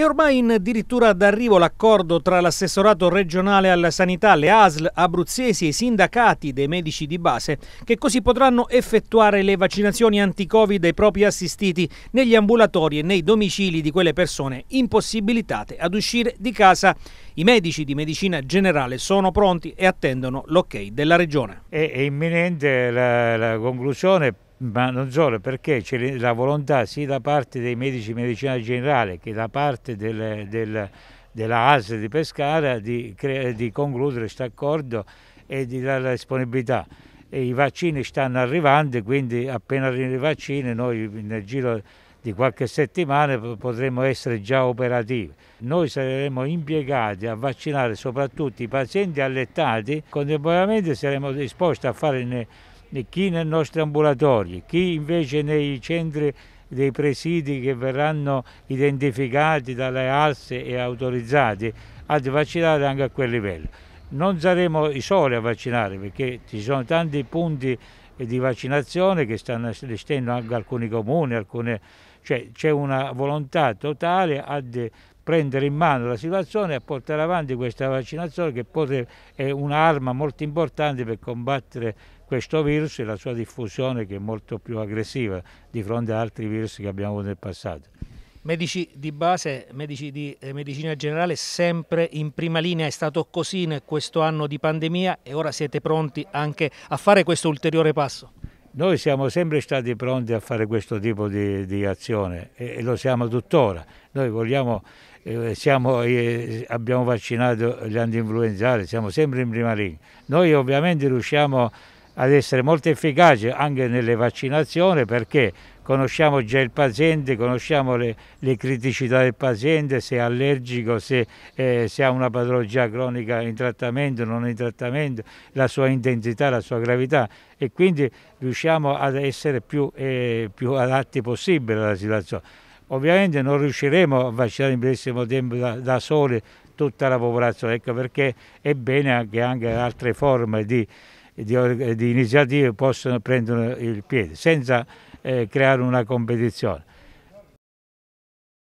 È ormai in dirittura d'arrivo l'accordo tra l'assessorato regionale alla sanità, le ASL abruzzesi e i sindacati dei medici di base, che così potranno effettuare le vaccinazioni anti-Covid ai propri assistiti negli ambulatori e nei domicili di quelle persone impossibilitate ad uscire di casa. I medici di medicina generale sono pronti e attendono l'ok della regione. È, imminente la, la conclusione ma non solo perché c'è la volontà sia da parte dei medici di medicina generale che da parte del, del, della ASL di Pescara di, di concludere questo accordo e di dare la disponibilità. E I vaccini stanno arrivando quindi appena arrivano i vaccini noi nel giro di qualche settimana potremo essere già operativi. Noi saremo impiegati a vaccinare soprattutto i pazienti allettati, contemporaneamente saremo disposti a fare chi nei nostri ambulatori, chi invece nei centri dei presidi che verranno identificati dalle ASE e autorizzati a vaccinare anche a quel livello. Non saremo i soli a vaccinare perché ci sono tanti punti di vaccinazione che stanno estendendo anche alcuni comuni, alcune, cioè c'è una volontà totale a prendere in mano la situazione e a portare avanti questa vaccinazione che è un'arma molto importante per combattere questo virus e la sua diffusione che è molto più aggressiva di fronte ad altri virus che abbiamo avuto nel passato. Medici di base, medici di eh, medicina generale sempre in prima linea, è stato così in questo anno di pandemia e ora siete pronti anche a fare questo ulteriore passo? Noi siamo sempre stati pronti a fare questo tipo di, di azione e, e, lo siamo tuttora. Noi vogliamo, eh, siamo, eh, abbiamo vaccinato gli anti-influenzali, siamo sempre in prima linea. Noi ovviamente riusciamo a ad essere molto efficace anche nelle vaccinazioni perché conosciamo già il paziente, conosciamo le, le criticità del paziente, se è allergico, se, eh, se, ha una patologia cronica in trattamento, non in trattamento, la sua intensità, la sua gravità e quindi riusciamo ad essere più, eh, più adatti possibile alla situazione. Ovviamente non riusciremo a vaccinare in brevissimo tempo da, da soli tutta la popolazione, ecco perché è bene che anche altre forme di di, di iniziative possono prendere il piede senza eh, creare una competizione.